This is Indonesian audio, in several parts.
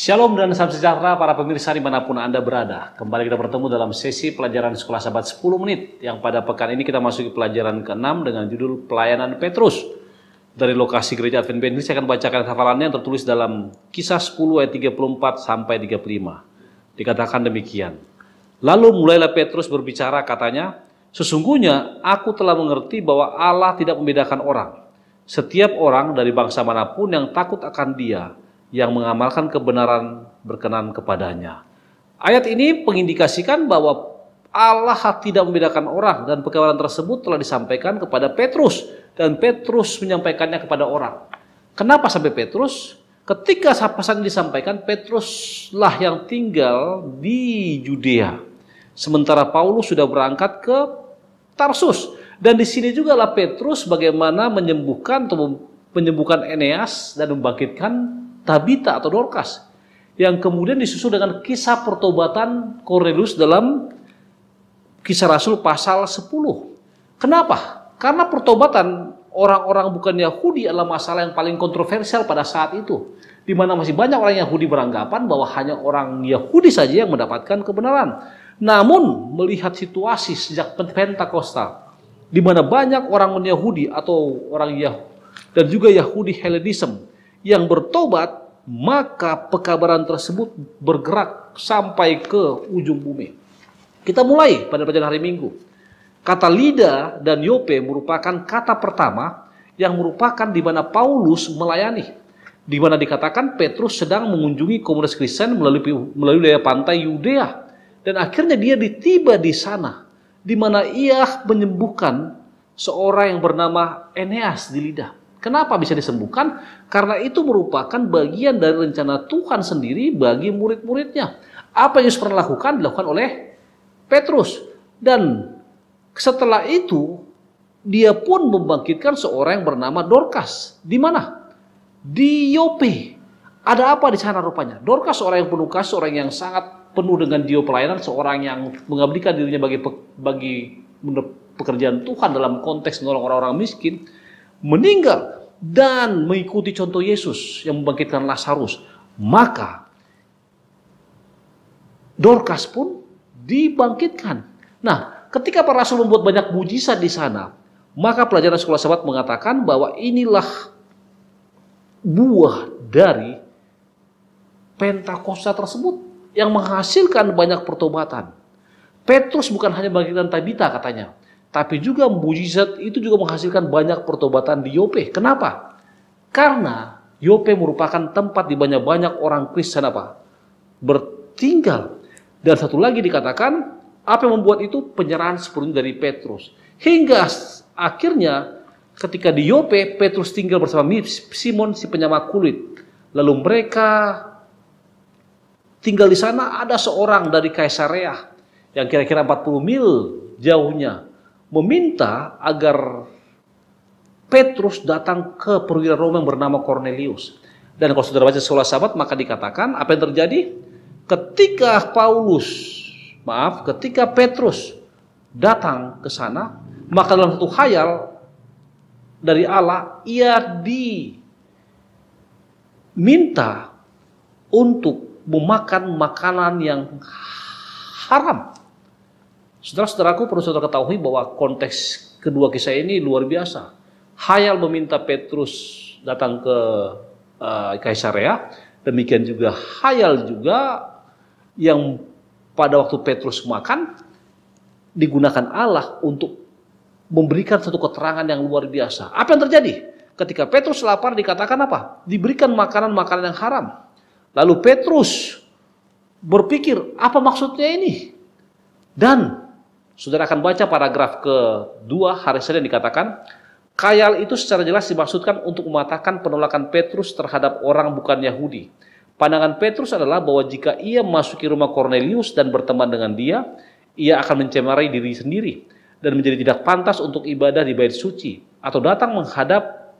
Shalom dan salam sejahtera para pemirsa dimanapun Anda berada. Kembali kita bertemu dalam sesi pelajaran Sekolah Sahabat 10 menit yang pada pekan ini kita masuki pelajaran ke-6 dengan judul Pelayanan Petrus. Dari lokasi gereja Advent Baptist saya akan bacakan hafalannya yang tertulis dalam kisah 10 ayat 34 sampai 35. Dikatakan demikian. Lalu mulailah Petrus berbicara katanya, Sesungguhnya aku telah mengerti bahwa Allah tidak membedakan orang. Setiap orang dari bangsa manapun yang takut akan dia, yang mengamalkan kebenaran berkenan kepadanya. Ayat ini mengindikasikan bahwa Allah tidak membedakan orang dan perkawalan tersebut telah disampaikan kepada Petrus dan Petrus menyampaikannya kepada orang. Kenapa sampai Petrus? Ketika pesan disampaikan, Petruslah yang tinggal di Judea. Sementara Paulus sudah berangkat ke Tarsus. Dan di sini juga lah Petrus bagaimana menyembuhkan atau menyembuhkan Eneas dan membangkitkan Tabita atau Dorcas yang kemudian disusul dengan kisah pertobatan Cornelius dalam kisah Rasul pasal 10. Kenapa? Karena pertobatan orang-orang bukan Yahudi adalah masalah yang paling kontroversial pada saat itu. Di mana masih banyak orang Yahudi beranggapan bahwa hanya orang Yahudi saja yang mendapatkan kebenaran. Namun melihat situasi sejak Pentakosta, di mana banyak orang Yahudi atau orang Yahudi dan juga Yahudi Hellenism yang bertobat, maka pekabaran tersebut bergerak sampai ke ujung bumi. Kita mulai pada bacaan hari Minggu. Kata Lida dan Yope merupakan kata pertama yang merupakan di mana Paulus melayani. Di mana dikatakan Petrus sedang mengunjungi komunitas Kristen melalui melalui daya pantai Yudea dan akhirnya dia ditiba di sana di mana ia menyembuhkan seorang yang bernama Eneas di lidah. Kenapa bisa disembuhkan? Karena itu merupakan bagian dari rencana Tuhan sendiri bagi murid-muridnya. Apa yang Yesus pernah lakukan dilakukan oleh Petrus. Dan setelah itu dia pun membangkitkan seorang yang bernama Dorcas. Di mana? Di Yope. Ada apa di sana rupanya? Dorcas seorang yang penuh kasih, seorang yang sangat penuh dengan dio pelayanan, seorang yang mengabdikan dirinya bagi bagi pekerjaan Tuhan dalam konteks menolong orang-orang miskin meninggal dan mengikuti contoh Yesus yang membangkitkan Lazarus, maka Dorcas pun dibangkitkan. Nah, ketika para rasul membuat banyak mujizat di sana, maka pelajaran sekolah sahabat mengatakan bahwa inilah buah dari Pentakosta tersebut yang menghasilkan banyak pertobatan. Petrus bukan hanya bangkitkan Tabita katanya, tapi juga mujizat itu juga menghasilkan banyak pertobatan di Yope. Kenapa? Karena Yope merupakan tempat di banyak-banyak orang Kristen apa? Bertinggal. Dan satu lagi dikatakan, apa yang membuat itu penyerahan sepenuhnya dari Petrus. Hingga akhirnya ketika di Yope, Petrus tinggal bersama Simon si penyama kulit. Lalu mereka tinggal di sana ada seorang dari Kaisarea yang kira-kira 40 mil jauhnya meminta agar Petrus datang ke perwira Roma yang bernama Cornelius. Dan kalau saudara baca sekolah sahabat, maka dikatakan apa yang terjadi? Ketika Paulus, maaf, ketika Petrus datang ke sana, maka dalam satu khayal dari Allah, ia diminta untuk memakan makanan yang haram. Saudara-saudaraku perlu saudara ketahui bahwa konteks kedua kisah ini luar biasa. Hayal meminta Petrus datang ke uh, Kaisarea, demikian juga Hayal juga yang pada waktu Petrus makan digunakan Allah untuk memberikan satu keterangan yang luar biasa. Apa yang terjadi? Ketika Petrus lapar dikatakan apa? Diberikan makanan-makanan yang haram. Lalu Petrus berpikir, apa maksudnya ini? Dan Saudara akan baca paragraf kedua hari Senin dikatakan, Kayal itu secara jelas dimaksudkan untuk mematahkan penolakan Petrus terhadap orang bukan Yahudi. Pandangan Petrus adalah bahwa jika ia memasuki rumah Cornelius dan berteman dengan dia, ia akan mencemari diri sendiri dan menjadi tidak pantas untuk ibadah di bait suci atau datang menghadap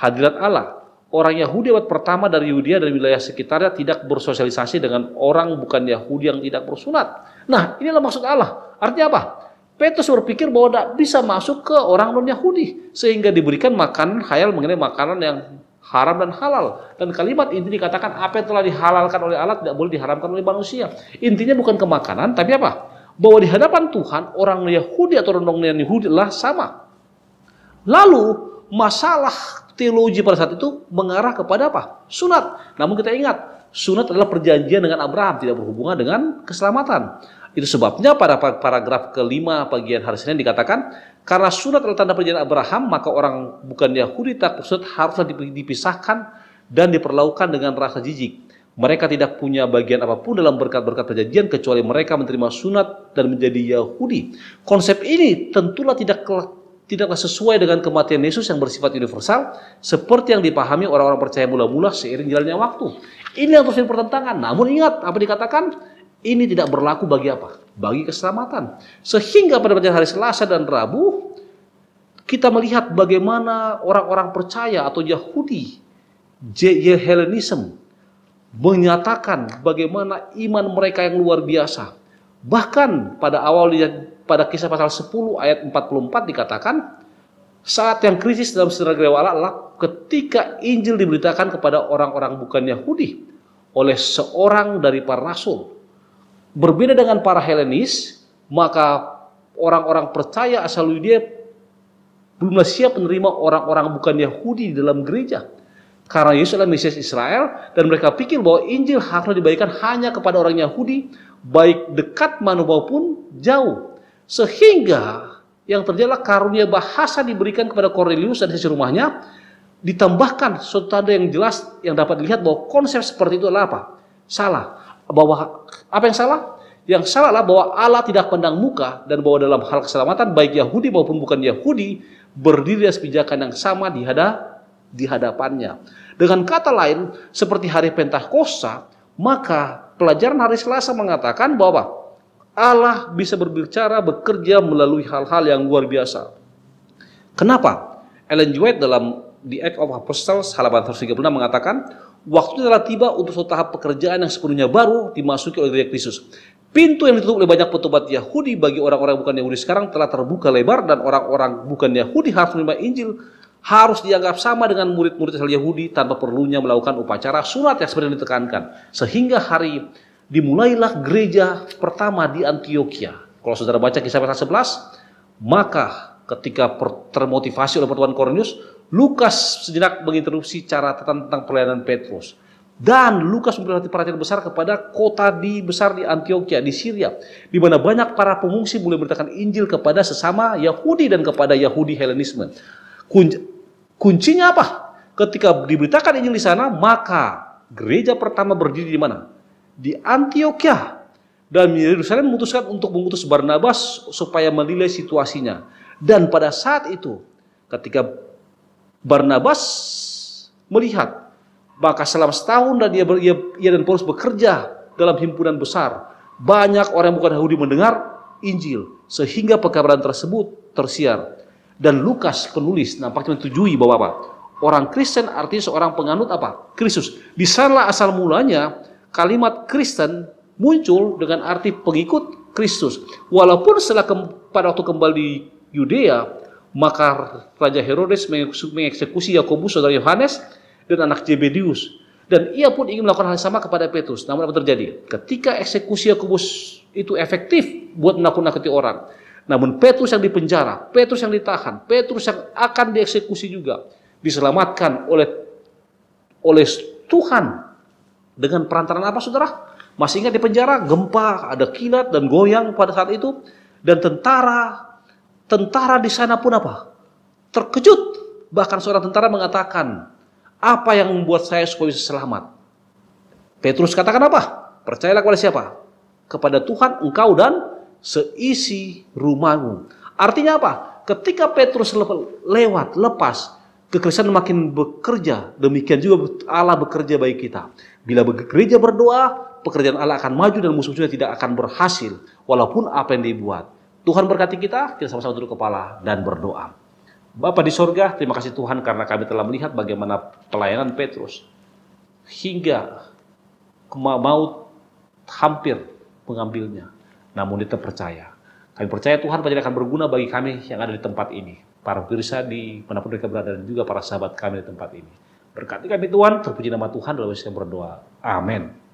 hadirat Allah. Orang Yahudi abad pertama dari Yudea dan wilayah sekitarnya tidak bersosialisasi dengan orang bukan Yahudi yang tidak bersunat. Nah, inilah maksud Allah Artinya apa? Petrus berpikir bahwa tidak bisa masuk ke orang non-Yahudi. Sehingga diberikan makanan khayal mengenai makanan yang haram dan halal. Dan kalimat ini dikatakan apa yang telah dihalalkan oleh Allah tidak boleh diharamkan oleh manusia. Intinya bukan ke makanan, tapi apa? Bahwa di hadapan Tuhan orang Yahudi atau orang Yahudi lah sama. Lalu masalah teologi pada saat itu mengarah kepada apa? Sunat. Namun kita ingat, sunat adalah perjanjian dengan Abraham, tidak berhubungan dengan keselamatan. Itu sebabnya pada paragraf kelima bagian hari Senin dikatakan, karena sunat adalah tanda perjanjian Abraham, maka orang bukan Yahudi tak surat haruslah dipisahkan dan diperlakukan dengan rasa jijik. Mereka tidak punya bagian apapun dalam berkat-berkat perjanjian kecuali mereka menerima sunat dan menjadi Yahudi. Konsep ini tentulah tidak tidaklah sesuai dengan kematian Yesus yang bersifat universal seperti yang dipahami orang-orang percaya mula-mula seiring jalannya waktu. Ini yang terus pertentangan. Namun ingat apa dikatakan ini tidak berlaku bagi apa? Bagi keselamatan. Sehingga pada pekerjaan hari Selasa dan Rabu, kita melihat bagaimana orang-orang percaya atau Yahudi, Hellenism, menyatakan bagaimana iman mereka yang luar biasa. Bahkan pada awal pada kisah pasal 10 ayat 44 dikatakan, saat yang krisis dalam sejarah Allah adalah ketika Injil diberitakan kepada orang-orang bukan Yahudi oleh seorang dari para rasul Berbeda dengan para Helenis, maka orang-orang percaya asal Yudea belumlah siap menerima orang-orang bukan Yahudi di dalam gereja. Karena Yesus adalah Mesias Israel dan mereka pikir bahwa Injil harus dibaikan hanya kepada orang Yahudi baik dekat mana maupun jauh. Sehingga yang terjadilah karunia bahasa diberikan kepada Cornelius dan sisi rumahnya ditambahkan suatu tanda yang jelas yang dapat dilihat bahwa konsep seperti itu adalah apa? Salah bahwa apa yang salah? Yang salah adalah bahwa Allah tidak pandang muka dan bahwa dalam hal keselamatan baik Yahudi maupun bukan Yahudi berdiri atas pijakan yang sama di hadap di hadapannya. Dengan kata lain, seperti hari Pentakosta, maka pelajaran hari Selasa mengatakan bahwa Allah bisa berbicara, bekerja melalui hal-hal yang luar biasa. Kenapa? Ellen White dalam The Act of Apostles halaman 136 mengatakan, Waktu telah tiba untuk suatu tahap pekerjaan yang sepenuhnya baru dimasuki oleh gereja Kristus. Pintu yang ditutup oleh banyak petubat Yahudi bagi orang-orang bukan Yahudi sekarang telah terbuka lebar dan orang-orang bukan Yahudi harus menerima Injil harus dianggap sama dengan murid-murid asal Yahudi tanpa perlunya melakukan upacara surat yang sebenarnya ditekankan. Sehingga hari dimulailah gereja pertama di Antioquia. Kalau saudara baca kisah pasal 11, maka ketika termotivasi oleh pertuan Cornelius, Lukas sejenak menginterupsi cara tentang pelayanan Petrus. Dan Lukas memberi perhatian besar kepada kota di besar di Antioquia di Syria, di mana banyak para pengungsi mulai memberitakan Injil kepada sesama Yahudi dan kepada Yahudi Helenisme. Kun kuncinya apa? Ketika diberitakan Injil di sana, maka gereja pertama berdiri di mana? Di Antioquia. Dan Yerusalem memutuskan untuk mengutus Barnabas supaya menilai situasinya dan pada saat itu, ketika Barnabas melihat, maka selama setahun dan ia ia, ia dan Paulus bekerja dalam himpunan besar, banyak orang bukan Yahudi mendengar Injil, sehingga pekabaran tersebut tersiar. Dan Lukas penulis nampaknya menyetujui bahwa apa? Orang Kristen artinya seorang penganut apa? Kristus. Di sanalah asal mulanya kalimat Kristen muncul dengan arti pengikut Kristus. Walaupun setelah pada waktu kembali Yudea, maka Raja Herodes mengeksekusi Yakobus, saudara Yohanes, dan anak Jebedius Dan ia pun ingin melakukan hal yang sama kepada Petrus. Namun apa terjadi? Ketika eksekusi Yakobus itu efektif buat menakut-nakuti orang. Namun Petrus yang dipenjara, Petrus yang ditahan, Petrus yang akan dieksekusi juga diselamatkan oleh oleh Tuhan dengan perantaran apa saudara? Masih ingat di penjara gempa, ada kilat dan goyang pada saat itu dan tentara Tentara di sana pun apa? Terkejut. Bahkan seorang tentara mengatakan, apa yang membuat saya supaya bisa selamat? Petrus katakan apa? Percayalah kepada siapa? Kepada Tuhan engkau dan seisi rumahmu. Artinya apa? Ketika Petrus lewat, lepas, kekristenan makin bekerja. Demikian juga Allah bekerja baik kita. Bila gereja berdoa, pekerjaan Allah akan maju dan musuh-musuhnya tidak akan berhasil. Walaupun apa yang dibuat. Tuhan berkati kita, kita sama-sama duduk kepala dan berdoa. Bapak di sorga, terima kasih Tuhan karena kami telah melihat bagaimana pelayanan Petrus hingga maut hampir mengambilnya. Namun dia terpercaya. Kami percaya Tuhan pasti akan berguna bagi kami yang ada di tempat ini. Para pemirsa di manapun mereka berada dan juga para sahabat kami di tempat ini. Berkati kami Tuhan, terpuji nama Tuhan, dalam kami berdoa. Amin.